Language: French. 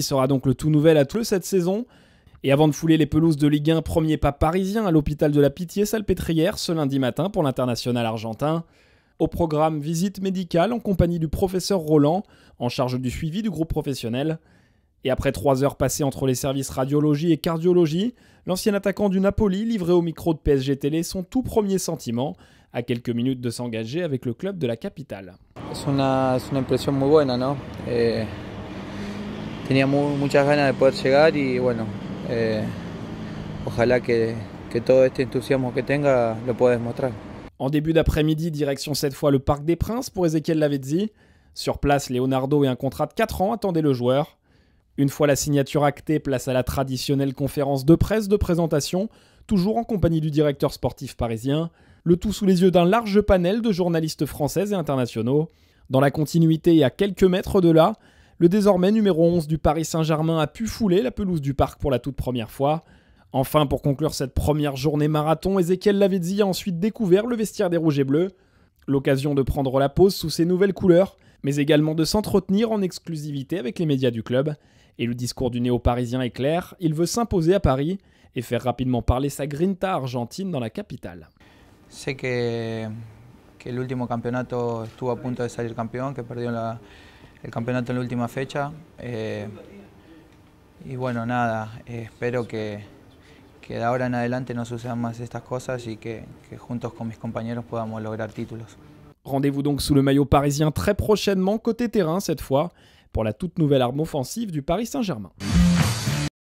sera donc le tout nouvel à cette saison. Et avant de fouler les pelouses de Ligue 1, premier pas parisien à l'hôpital de la Pitié-Salpêtrière ce lundi matin pour l'international argentin. Au programme visite médicale en compagnie du professeur Roland, en charge du suivi du groupe professionnel. Et après trois heures passées entre les services radiologie et cardiologie, l'ancien attaquant du Napoli livré au micro de PSG Télé son tout premier sentiment, à quelques minutes de s'engager avec le club de la capitale. C'est une, impression très bonne non Et... Eh, de eh, que que En début d'après-midi, direction cette fois le Parc des Princes pour Ezequiel Lavezzi. Sur place, Leonardo et un contrat de 4 ans attendaient le joueur. Une fois la signature actée, place à la traditionnelle conférence de presse de présentation, toujours en compagnie du directeur sportif parisien, le tout sous les yeux d'un large panel de journalistes français et internationaux. Dans la continuité et à quelques mètres de là, le désormais numéro 11 du Paris Saint-Germain a pu fouler la pelouse du parc pour la toute première fois. Enfin, pour conclure cette première journée marathon, Ezekiel Lavezzi a ensuite découvert le vestiaire des Rouges et Bleus. L'occasion de prendre la pause sous ses nouvelles couleurs, mais également de s'entretenir en exclusivité avec les médias du club. Et le discours du néo-parisien est clair, il veut s'imposer à Paris et faire rapidement parler sa grinta argentine dans la capitale. C'est que, que l'ultimo campeonato estuvo a punto de salir campeón, que perdió la, el campeonato en la última fecha. Eh, y bueno, nada, eh, espero que, de ahora en adelante no sucedan más estas cosas y que, juntos con mis compañeros podamos lograr títulos. Rendez-vous donc sous le maillot parisien très prochainement, côté terrain cette fois, pour la toute nouvelle arme offensive du Paris Saint-Germain.